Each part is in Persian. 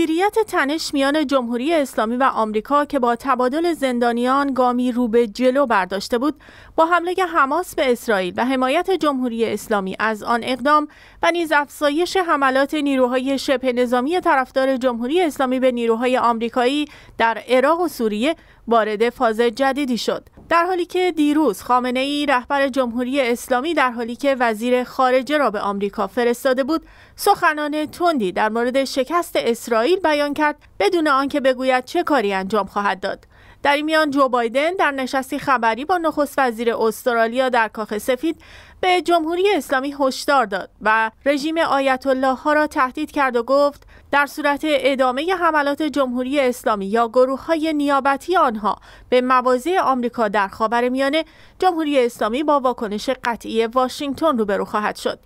مدیریت تنش میان جمهوری اسلامی و آمریکا که با تبادل زندانیان گامی رو به جلو برداشته بود با حمله حماس به اسرائیل و حمایت جمهوری اسلامی از آن اقدام و نیز افزایش حملات نیروهای شبه نظامی طرفدار جمهوری اسلامی به نیروهای آمریکایی در عراق و سوریه وارد فاز جدیدی شد در حالی که دیروز خامنه ای رهبر جمهوری اسلامی در حالی که وزیر خارجه را به آمریکا فرستاده بود سخنان تندی در مورد شکست اسرائیل بیان کرد بدون آنکه بگوید چه کاری انجام خواهد داد در این میان جو بایدن در نشستی خبری با نخست وزیر استرالیا در کاخ سفید به جمهوری اسلامی هشدار داد و رژیم آیت الله ها را تهدید کرد و گفت در صورت ادامه حملات جمهوری اسلامی یا گروه های نیابتی آنها به مواضع آمریکا در خاورمیانه جمهوری اسلامی با واکنش قطعی واشنگتن روبرو خواهد شد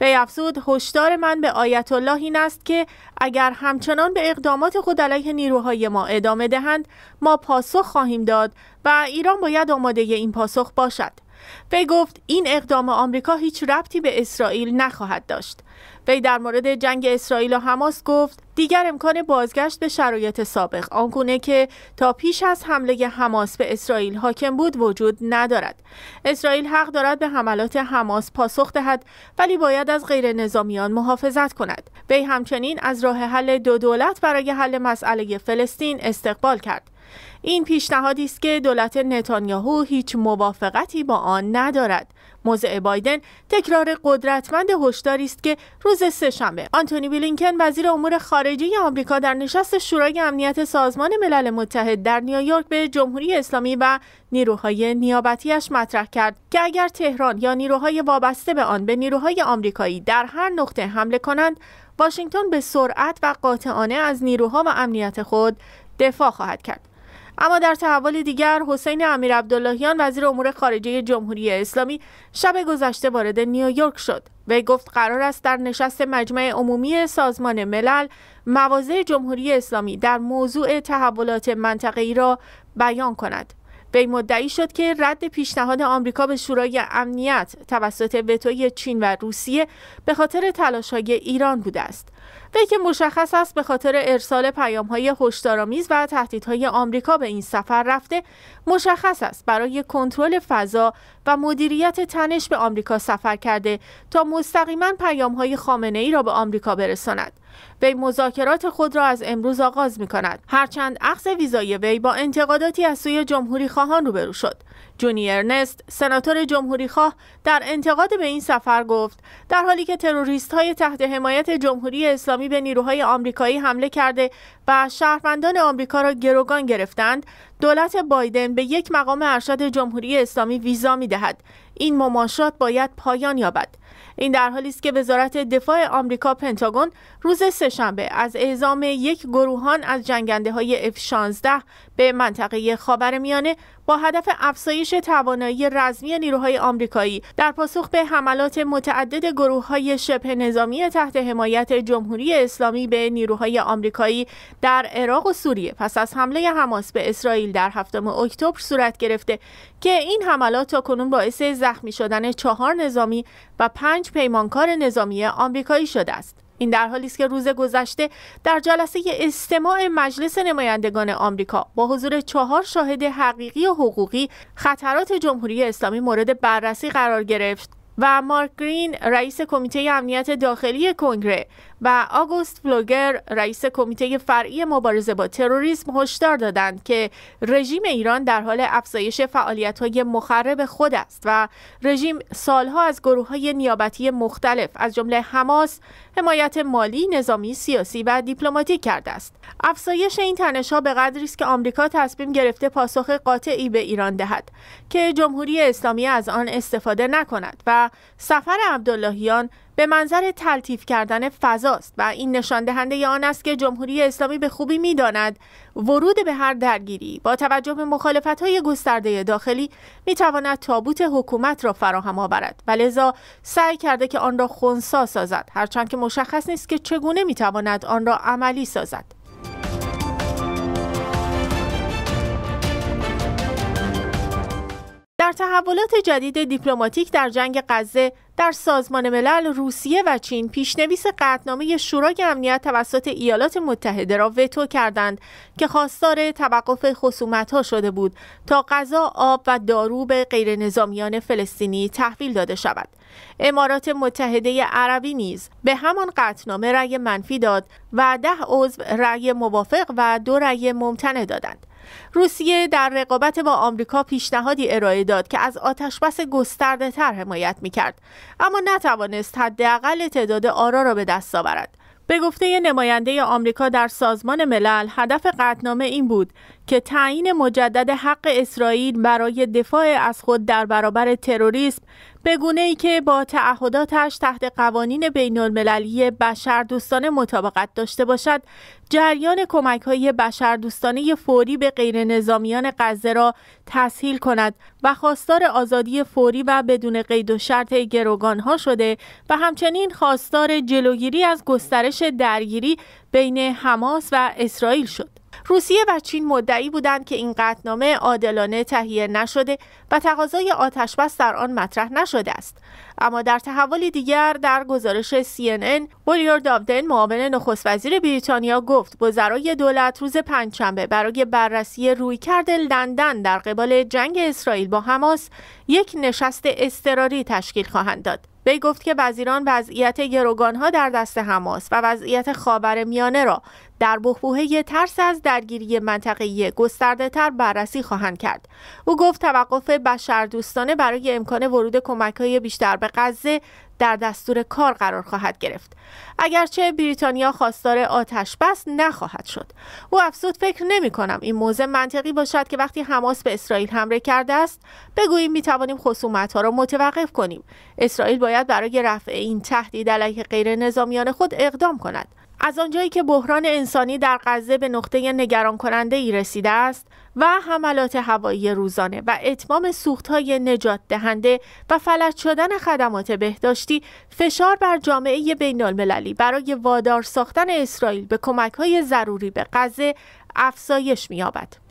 وی افزود هشدار من به آیت الله این است که اگر همچنان به اقدامات خود علیه نیروهای ما ادامه دهند ما پاسخ خواهیم داد و ایران باید آماده این پاسخ باشد وی گفت این اقدام آمریکا هیچ ربطی به اسرائیل نخواهد داشت وی در مورد جنگ اسرائیل و حماس گفت دیگر امکان بازگشت به شرایط سابق آنگونه که تا پیش از حمله حماس به اسرائیل حاکم بود وجود ندارد اسرائیل حق دارد به حملات حماس پاسخ دهد ولی باید از غیر نظامیان محافظت کند وی همچنین از راه حل دو دولت برای حل مسئله فلسطین استقبال کرد این پیشنهادی است که دولت نتانیاهو هیچ موافقتی با آن ندارد موضع بایدن تکرار قدرتمند هشداری است که روز سهشنبه آنتونی بلینکن وزیر امور خارجه آمریکا در نشست شورای امنیت سازمان ملل متحد در نیویورک به جمهوری اسلامی و نیروهای نیابتیش مطرح کرد که اگر تهران یا نیروهای وابسته به آن به نیروهای آمریکایی در هر نقطه حمله کنند واشنگتن به سرعت و قاطعانه از نیروها و امنیت خود دفاع خواهد کرد اما در تحول دیگر حسین امیر عبداللهیان وزیر امور خارجه جمهوری اسلامی شب گذشته وارد نیویورک شد وی گفت قرار است در نشست مجمع عمومی سازمان ملل موازه جمهوری اسلامی در موضوع تحولات منطقه‌ای را بیان کند وی مدعی شد که رد پیشنهاد آمریکا به شورای امنیت توسط وتوی چین و روسیه به خاطر تلاش‌های ایران بوده است وی که مشخص است به خاطر ارسال پیام‌های هشدارآمیز و تهدیدهای آمریکا به این سفر رفته مشخص است برای کنترل فضا و مدیریت تنش به آمریکا سفر کرده تا مستقیما پیام‌های خامنه‌ای را به آمریکا برساند وی مذاکرات خود را از امروز آغاز می کند هرچند عقص ویزای وی با انتقاداتی از سوی جمهوری خواهان روبرو شد جونی ارنست سناتور جمهوری خواه در انتقاد به این سفر گفت در حالی که تروریست های تحت حمایت جمهوری اسلامی به نیروهای آمریکایی حمله کرده و شهروندان آمریکا را گروگان گرفتند دولت بایدن به یک مقام ارشد جمهوری اسلامی ویزا می دهد. این مماشات باید پایان یابد این در حالی است که وزارت دفاع آمریکا پنتاگون روز سهشنبه از اعزام یک گروهان از جنگنده های F-16 به منطقه خاورمیانه با هدف افزایش توانایی رزمی نیروهای آمریکایی در پاسخ به حملات متعدد گروههای شبه نظامی تحت حمایت جمهوری اسلامی به نیروهای آمریکایی در عراق و سوریه پس از حمله حماس به اسرائیل در هفتم اکتبر صورت گرفته که این حملات کنون باعث زخمی شدن چهار نظامی و پنج پیمانکار نظامی آمریکایی شده است. این در حالی است که روز گذشته در جلسه استماع مجلس نمایندگان آمریکا با حضور چهار شاهد حقیقی و حقوقی خطرات جمهوری اسلامی مورد بررسی قرار گرفت و مارک گرین رئیس کمیته امنیت داخلی کنگره و آگوست فلوگر رئیس کمیته فرعی مبارزه با تروریسم هشدار دادند که رژیم ایران در حال افزایش فعالیت‌های مخرب خود است و رژیم سالها از های نیابتی مختلف از جمله حماس حمایت مالی، نظامی، سیاسی و دیپلماتیک کرده است. افزایش این تنش‌ها به قدری است که آمریکا تصمیم گرفته پاسخ قاطعی به ایران دهد که جمهوری اسلامی از آن استفاده نکند و سفر عبداللهیان به منظر تلطیف کردن فضاست و این نشان دهنده آن است که جمهوری اسلامی به خوبی میداند ورود به هر درگیری با توجه به مخالفت های گسترده داخلی میتواند تابوت حکومت را فراهم آورد و لذا سعی کرده که آن را خونسا سازد هرچند که مشخص نیست که چگونه میتواند آن را عملی سازد در تحولات جدید دیپلماتیک در جنگ غزه در سازمان ملل روسیه و چین پیشنویس قطعنامه شورای امنیت توسط ایالات متحده را وتو کردند که خواستار توقف خصومت شده بود تا غذا آب و دارو به غیر نظامیان فلسطینی تحویل داده شود امارات متحده عربی نیز به همان قطعنامه رأی منفی داد و ده عضو رأی موافق و دو رأی ممتنع دادند روسیه در رقابت با آمریکا پیشنهادی ارائه داد که از آتشبس گسترده تر حمایت می کرد اما نتوانست حداقل تعداد آرا را به دست آورد به گفته نماینده آمریکا در سازمان ملل هدف قطنامه این بود که تعیین مجدد حق اسرائیل برای دفاع از خود در برابر تروریسم به گونه ای که با تعهداتش تحت قوانین بین المللی بشر دوستانه مطابقت داشته باشد جریان کمک های بشر دوستانه فوری به غیر نظامیان غزه را تسهیل کند و خواستار آزادی فوری و بدون قید و شرط گروگان ها شده و همچنین خواستار جلوگیری از گسترش درگیری بین حماس و اسرائیل شد. روسیه و چین مدعی بودند که این قطنامه عادلانه تهیه نشده و تقاضای آتشبس در آن مطرح نشده است اما در تحول دیگر در گزارش CNN بولیور داودن معاون نخست وزیر بریتانیا گفت وزرای دولت روز پنجشنبه برای بررسی رویکرد لندن در قبال جنگ اسرائیل با حماس یک نشست اضطراری تشکیل خواهند داد وی گفت که وزیران وضعیت گروگانها در دست حماس و وضعیت خاور میانه را در بحبوحه ترس از درگیری منطقه‌ای گسترده تر بررسی خواهند کرد. او گفت توقف بشردوستانه برای امکان ورود های بیشتر به غزه در دستور کار قرار خواهد گرفت اگرچه بریتانیا خواستار آتش بس نخواهد شد او افزود فکر نمی کنم این موضع منطقی باشد که وقتی حماس به اسرائیل حمله کرده است بگوییم می توانیم خصومت ها را متوقف کنیم اسرائیل باید برای رفع این تهدید علیه غیر نظامیان خود اقدام کند از آنجایی که بحران انسانی در غزه به نقطه نگران کننده ای رسیده است و حملات هوایی روزانه و اتمام سوختهای نجات دهنده و فلج شدن خدمات بهداشتی فشار بر جامعه بین المللی برای وادار ساختن اسرائیل به های ضروری به غزه افزایش می‌یابد.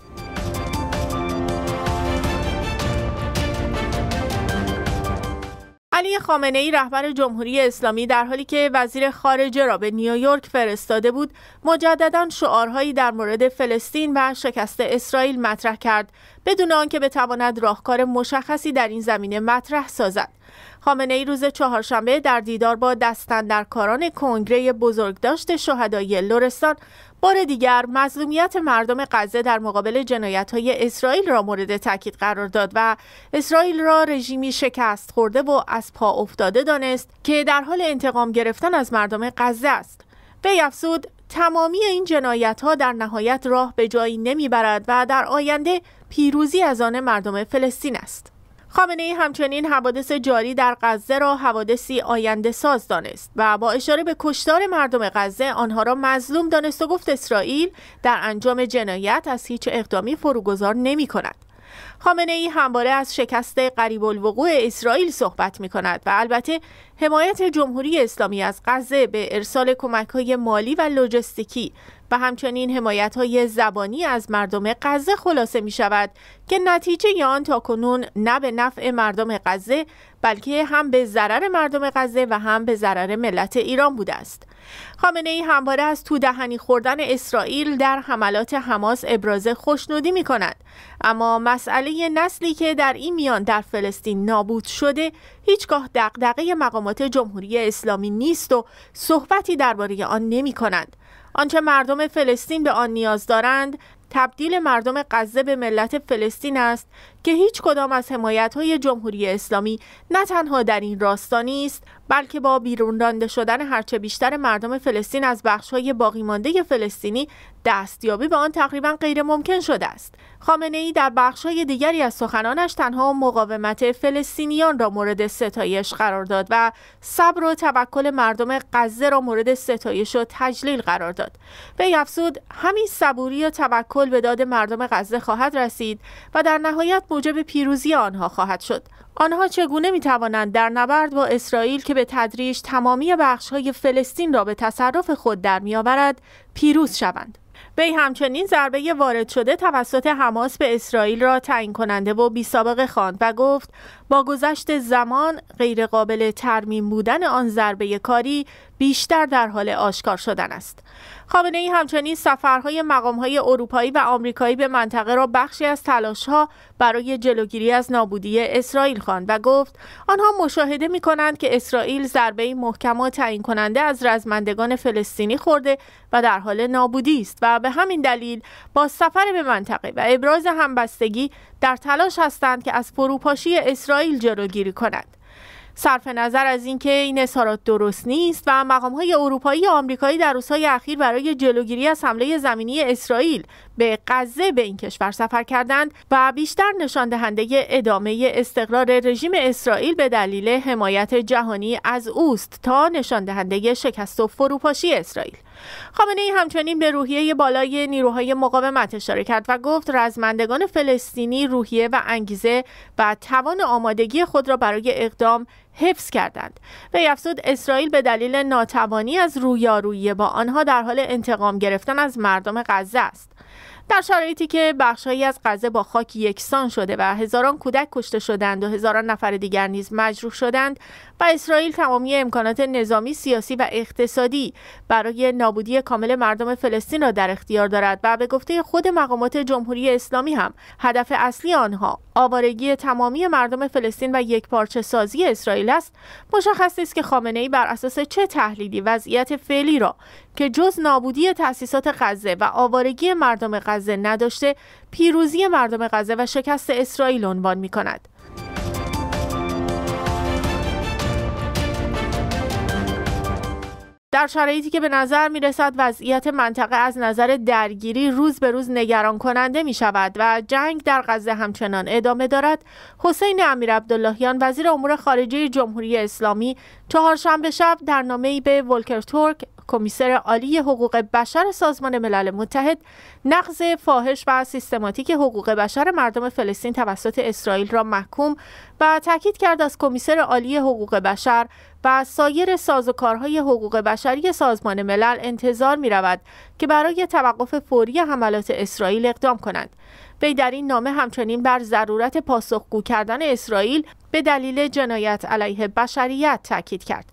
علی خامنه ای رهبر جمهوری اسلامی در حالی که وزیر خارجه را به نیویورک فرستاده بود مجددا شعارهایی در مورد فلسطین و شکست اسرائیل مطرح کرد بدون آنکه بتواند راهکار مشخصی در این زمینه مطرح سازد خامنه ای روز چهارشنبه در دیدار با دستندرکاران کنگره بزرگداشت شهدای لرستان بار دیگر مظلومیت مردم غزه در مقابل جنایت های اسرائیل را مورد تاکید قرار داد و اسرائیل را رژیمی شکست خورده و از پا افتاده دانست که در حال انتقام گرفتن از مردم غزه است. به افزود تمامی این جنایت ها در نهایت راه به جایی نمیبرد و در آینده پیروزی از آن مردم فلسطین است. خامنه ای همچنین حوادث جاری در غزه را حوادثی آینده ساز دانست و با اشاره به کشتار مردم غزه آنها را مظلوم دانست و گفت اسرائیل در انجام جنایت از هیچ اقدامی فروگذار نمی کند. خامنه ای همواره از شکست قریب الوقوع اسرائیل صحبت می کند و البته حمایت جمهوری اسلامی از غزه به ارسال کمک های مالی و لوجستیکی و همچنین حمایت های زبانی از مردم غزه خلاصه می شود که نتیجه آن تاکنون نه به نفع مردم غزه بلکه هم به ضرر مردم غزه و هم به ضرر ملت ایران بوده است. خامنه ای همواره از تو دهنی خوردن اسرائیل در حملات حماس ابراز خوشنودی می کند اما مسئله این نسلی که در این میان در فلسطین نابود شده هیچگاه دقدقه مقامات جمهوری اسلامی نیست و صحبتی درباره آن نمی کنند. آنچه مردم فلسطین به آن نیاز دارند تبدیل مردم غزه به ملت فلسطین است که هیچ کدام از حمایت های جمهوری اسلامی نه تنها در این راستا نیست بلکه با بیرون رانده شدن هرچه بیشتر مردم فلسطین از بخش های باقی مانده فلسطینی دستیابی به آن تقریبا غیر ممکن شده است خامنه ای در بخش های دیگری از سخنانش تنها مقاومت فلسطینیان را مورد ستایش قرار داد و صبر و توکل مردم غزه را مورد ستایش و تجلیل قرار داد به افزود همین صبوری و توکل به داد مردم غزه خواهد رسید و در نهایت موجب پیروزی آنها خواهد شد آنها چگونه می توانند در نبرد با اسرائیل که به تدریج تمامی بخش های فلسطین را به تصرف خود در می آورد پیروز شوند وی همچنین ضربه وارد شده توسط حماس به اسرائیل را تعیین کننده و بی سابقه خواند و گفت با گذشت زمان غیرقابل ترمیم بودن آن ضربه کاری بیشتر در حال آشکار شدن است. خامنه ای همچنین سفرهای مقامهای اروپایی و آمریکایی به منطقه را بخشی از تلاشها برای جلوگیری از نابودی اسرائیل خواند و گفت آنها مشاهده می کنند که اسرائیل ضربه محکم و تعیین کننده از رزمندگان فلسطینی خورده و در حال نابودی است و به همین دلیل با سفر به منطقه و ابراز همبستگی در تلاش هستند که از فروپاشی اسرائیل جلوگیری کنند. صرف نظر از اینکه این اظهارات درست نیست و مقام های اروپایی و آمریکایی در روزهای اخیر برای جلوگیری از حمله زمینی اسرائیل به غزه به این کشور سفر کردند و بیشتر نشان دهنده ادامه استقرار رژیم اسرائیل به دلیل حمایت جهانی از اوست تا نشان دهنده شکست و فروپاشی اسرائیل خامنه ای همچنین به روحیه بالای نیروهای مقاومت اشاره کرد و گفت رزمندگان فلسطینی روحیه و انگیزه و توان آمادگی خود را برای اقدام حفظ کردند و افزود اسرائیل به دلیل ناتوانی از رویارویی با آنها در حال انتقام گرفتن از مردم غزه است در شرایطی که بخشهایی از غزه با خاک یکسان شده و هزاران کودک کشته شدند و هزاران نفر دیگر نیز مجروح شدند و اسرائیل تمامی امکانات نظامی، سیاسی و اقتصادی برای نابودی کامل مردم فلسطین را در اختیار دارد و به گفته خود مقامات جمهوری اسلامی هم هدف اصلی آنها آوارگی تمامی مردم فلسطین و یک پارچه سازی اسرائیل است مشخص است که خامنه ای بر اساس چه تحلیلی وضعیت فعلی را که جز نابودی تاسیسات غزه و آوارگی مردم غزه نداشته پیروزی مردم غزه و شکست اسرائیل عنوان می کند. در شرایطی که به نظر می رسد وضعیت منطقه از نظر درگیری روز به روز نگران کننده می شود و جنگ در غزه همچنان ادامه دارد حسین امیر عبداللهیان وزیر امور خارجه جمهوری اسلامی چهارشنبه شب در نامه‌ای به ولکر تورک کمیسر عالی حقوق بشر سازمان ملل متحد نقض فاحش و سیستماتیک حقوق بشر مردم فلسطین توسط اسرائیل را محکوم و تاکید کرد از کمیسر عالی حقوق بشر و سایر سازوکارهای حقوق بشری سازمان ملل انتظار می رود که برای توقف فوری حملات اسرائیل اقدام کنند. وی در این نامه همچنین بر ضرورت پاسخگو کردن اسرائیل به دلیل جنایت علیه بشریت تاکید کرد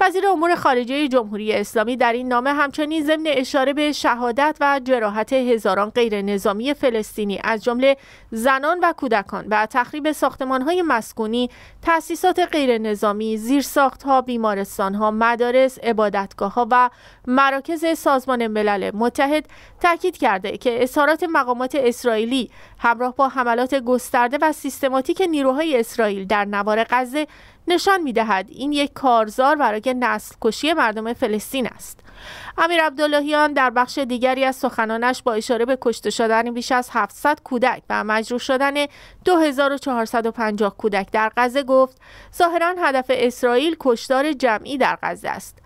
وزیر امور خارجه جمهوری اسلامی در این نامه همچنین ضمن اشاره به شهادت و جراحت هزاران غیر نظامی فلسطینی از جمله زنان و کودکان و تخریب های مسکونی، تأسیسات غیر نظامی، بیمارستان ها، مدارس، عبادتگاهها و مراکز سازمان ملل متحد تاکید کرده که اظهارات مقامات اسرائیلی همراه با حملات گسترده و سیستماتیک نیروهای اسرائیل در نوار غزه نشان دهد این یک کارزار برای نسل کشی مردم فلسطین است امیر عبداللهیان در بخش دیگری از سخنانش با اشاره به کشته شدن بیش از 700 کودک و مجروح شدن 2450 کودک در غزه گفت ظاهرا هدف اسرائیل کشتار جمعی در غزه است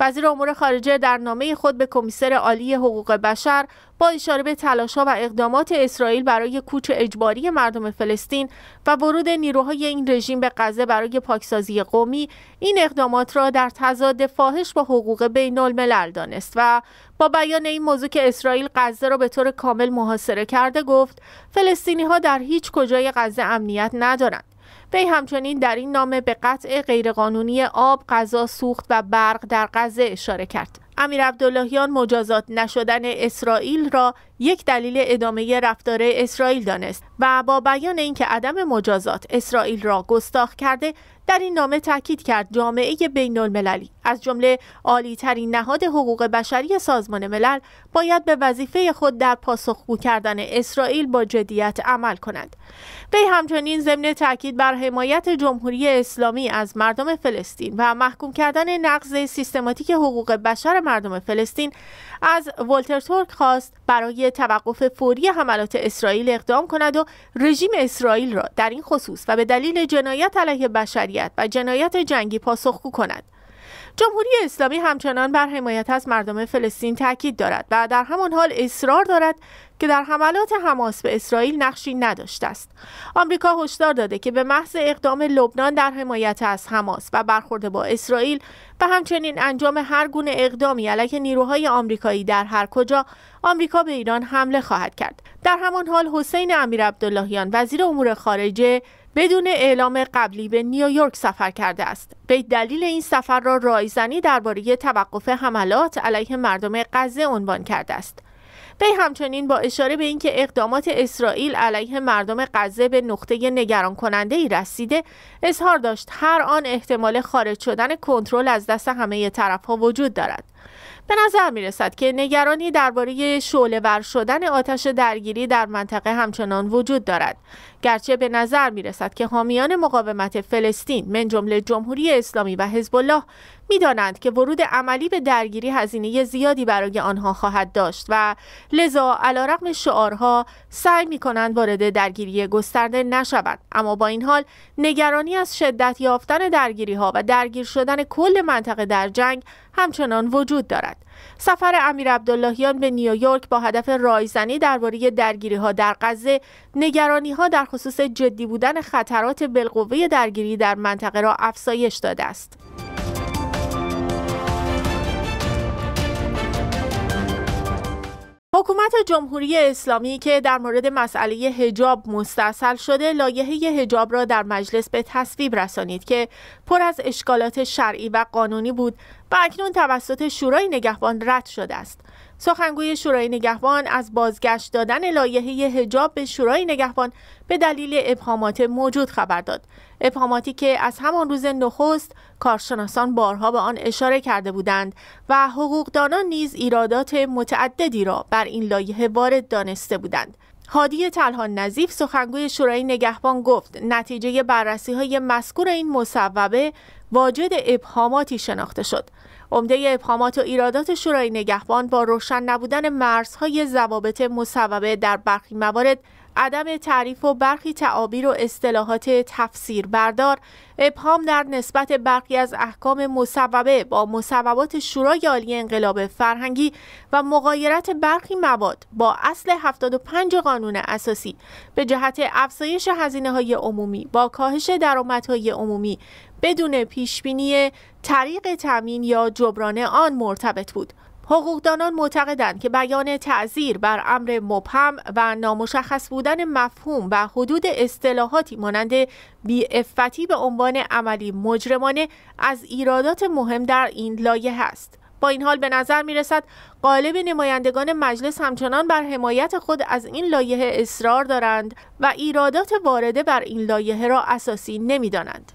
وزیر امور خارجه در نامه خود به کمیسر عالی حقوق بشر با اشاره به تلاشا و اقدامات اسرائیل برای کوچ اجباری مردم فلسطین و ورود نیروهای این رژیم به غزه برای پاکسازی قومی این اقدامات را در تضاد فاحش با حقوق بین الملل دانست و با بیان این موضوع که اسرائیل غزه را به طور کامل محاصره کرده گفت فلسطینی ها در هیچ کجای غزه امنیت ندارند وی همچنین در این نامه به قطع غیرقانونی آب، غذا، سوخت و برق در غزه اشاره کرد. امیر عبداللهیان مجازات نشدن اسرائیل را یک دلیل ادامه رفتار اسرائیل دانست و با بیان اینکه عدم مجازات اسرائیل را گستاخ کرده در این نامه تاکید کرد جامعه بین المللی از جمله عالی ترین نهاد حقوق بشری سازمان ملل باید به وظیفه خود در پاسخگو کردن اسرائیل با جدیت عمل کند. وی همچنین ضمن تاکید بر حمایت جمهوری اسلامی از مردم فلسطین و محکوم کردن نقض سیستماتیک حقوق بشر مردم فلسطین از ولتر تورک خواست برای توقف فوری حملات اسرائیل اقدام کند و رژیم اسرائیل را در این خصوص و به دلیل جنایت علیه بشریت و جنایت جنگی پاسخگو کند جمهوری اسلامی همچنان بر حمایت از مردم فلسطین تاکید دارد و در همان حال اصرار دارد که در حملات حماس به اسرائیل نقشی نداشته است آمریکا هشدار داده که به محض اقدام لبنان در حمایت از حماس و برخورد با اسرائیل و همچنین انجام هر گونه اقدامی علیه نیروهای آمریکایی در هر کجا آمریکا به ایران حمله خواهد کرد در همان حال حسین امیر عبداللهیان وزیر امور خارجه بدون اعلام قبلی به نیویورک سفر کرده است به دلیل این سفر را رایزنی درباره توقف حملات علیه مردم غزه عنوان کرده است به همچنین با اشاره به اینکه اقدامات اسرائیل علیه مردم غزه به نقطه نگران کننده ای رسیده اظهار داشت هر آن احتمال خارج شدن کنترل از دست همه ها وجود دارد به نظر می رسد که نگرانی درباره شعله ور شدن آتش درگیری در منطقه همچنان وجود دارد گرچه به نظر می رسد که حامیان مقاومت فلسطین من جمله جمهوری اسلامی و حزب الله دانند که ورود عملی به درگیری هزینه زیادی برای آنها خواهد داشت و لذا علیرغم شعارها سعی می کنند وارد درگیری گسترده نشوند اما با این حال نگرانی از شدت یافتن درگیری ها و درگیر شدن کل منطقه در جنگ همچنان وجود دارد سفر امیر عبداللهیان به نیویورک با هدف رایزنی درباره درگیری ها در غزه نگرانی ها در خصوص جدی بودن خطرات بالقوه درگیری در منطقه را افزایش داده است حکومت جمهوری اسلامی که در مورد مسئله هجاب مستصل شده لایحه هجاب را در مجلس به تصویب رسانید که پر از اشکالات شرعی و قانونی بود و اکنون توسط شورای نگهبان رد شده است سخنگوی شورای نگهبان از بازگشت دادن لایحه حجاب به شورای نگهبان به دلیل ابهامات موجود خبر داد ابهاماتی که از همان روز نخست کارشناسان بارها به آن اشاره کرده بودند و حقوقدانان نیز ایرادات متعددی را بر این لایحه وارد دانسته بودند هادی تلهان نظیف سخنگوی شورای نگهبان گفت نتیجه بررسی های مذکور این مصوبه واجد ابهاماتی شناخته شد عمده ابهامات و ایرادات شورای نگهبان با روشن نبودن مرزهای ضوابط مصوبه در برخی موارد عدم تعریف و برخی تعابیر و اصطلاحات تفسیر بردار ابهام در نسبت برخی از احکام مصوبه با مصوبات شورای عالی انقلاب فرهنگی و مقایرت برخی مواد با اصل 75 قانون اساسی به جهت افزایش هزینه های عمومی با کاهش درآمدهای عمومی بدون پیشبینی طریق تامین یا جبران آن مرتبط بود حقوقدانان معتقدند که بیان تعذیر بر امر مبهم و نامشخص بودن مفهوم و حدود اصطلاحاتی مانند افتی به عنوان عملی مجرمانه از ایرادات مهم در این لایه است. با این حال به نظر می رسد قالب نمایندگان مجلس همچنان بر حمایت خود از این لایحه اصرار دارند و ایرادات وارده بر این لایه را اساسی نمی دانند.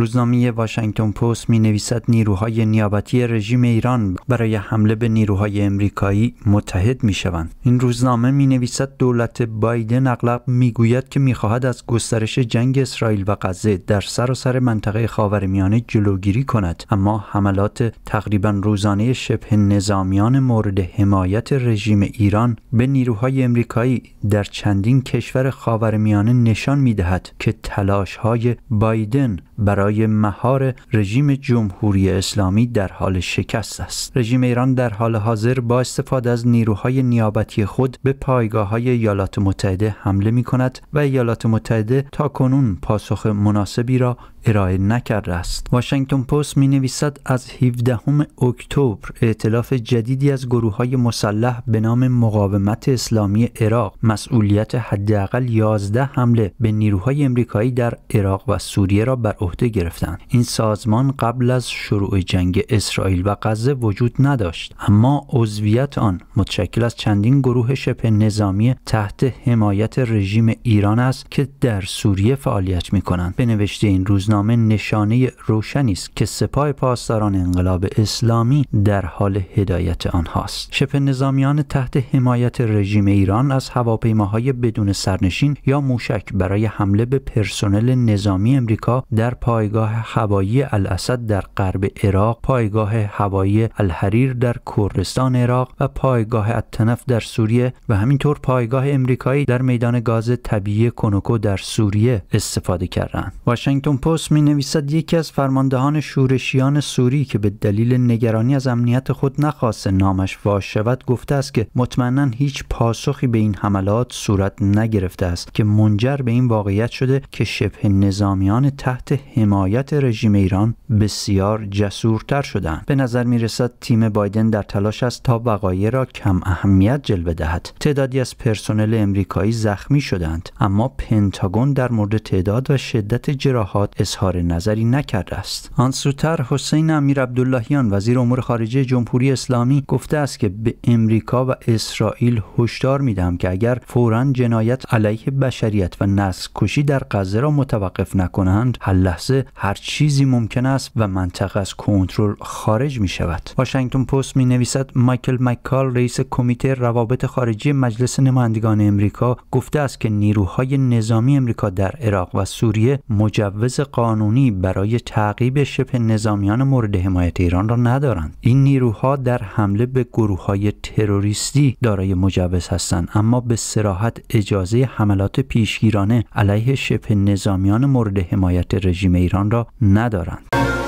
روزنامه واشنگتن پست می نویسد نیروهای نیابتی رژیم ایران برای حمله به نیروهای امریکایی متحد می شوند. این روزنامه می نویسد دولت بایدن اغلب می گوید که می خواهد از گسترش جنگ اسرائیل و غزه در سراسر سر منطقه خاورمیانه جلوگیری کند اما حملات تقریبا روزانه شبه نظامیان مورد حمایت رژیم ایران به نیروهای امریکایی در چندین کشور خاورمیانه نشان می دهد که تلاش های بایدن برای مهار رژیم جمهوری اسلامی در حال شکست است رژیم ایران در حال حاضر با استفاده از نیروهای نیابتی خود به پایگاه های ایالات متحده حمله می کند و ایالات متحده تا کنون پاسخ مناسبی را ارائه نکرده است واشنگتن پست می نویسد از 17 اکتبر اعتلاف جدیدی از گروه های مسلح به نام مقاومت اسلامی عراق مسئولیت حداقل 11 حمله به نیروهای امریکایی در عراق و سوریه را بر عهده گرفتند این سازمان قبل از شروع جنگ اسرائیل و غزه وجود نداشت اما عضویت آن متشکل از چندین گروه شبه نظامی تحت حمایت رژیم ایران است که در سوریه فعالیت می کنند به نوشته این روز روزنامه نشانه روشنی است که سپاه پاسداران انقلاب اسلامی در حال هدایت آنهاست شبه نظامیان تحت حمایت رژیم ایران از هواپیماهای بدون سرنشین یا موشک برای حمله به پرسنل نظامی امریکا در پایگاه هوایی الاسد در غرب عراق پایگاه هوایی الحریر در کردستان عراق و پایگاه اتنف در سوریه و همینطور پایگاه امریکایی در میدان گاز طبیعی کنوکو در سوریه استفاده کردند واشنگتن پست پولس می نویسد یکی از فرماندهان شورشیان سوری که به دلیل نگرانی از امنیت خود نخواسته نامش واش شود گفته است که مطمئنا هیچ پاسخی به این حملات صورت نگرفته است که منجر به این واقعیت شده که شبه نظامیان تحت حمایت رژیم ایران بسیار جسورتر شدند به نظر می رسد تیم بایدن در تلاش است تا وقایع را کم اهمیت جلوه دهد تعدادی از پرسنل امریکایی زخمی شدند اما پنتاگون در مورد تعداد و شدت جراحات اظهار نظری نکرده است آن سوتر حسین امیر عبداللهیان وزیر امور خارجه جمهوری اسلامی گفته است که به امریکا و اسرائیل هشدار میدهم که اگر فورا جنایت علیه بشریت و نسل کشی در غزه را متوقف نکنند هر لحظه هر چیزی ممکن است و منطقه از کنترل خارج می شود واشنگتن پست می نویسد مایکل مکال رئیس کمیته روابط خارجی مجلس نمایندگان امریکا گفته است که نیروهای نظامی امریکا در عراق و سوریه مجوز قانونی برای تعقیب شبه نظامیان مورد حمایت ایران را ندارند این نیروها در حمله به گروه های تروریستی دارای مجوز هستند اما به سراحت اجازه حملات پیشگیرانه علیه شبه نظامیان مورد حمایت رژیم ایران را ندارند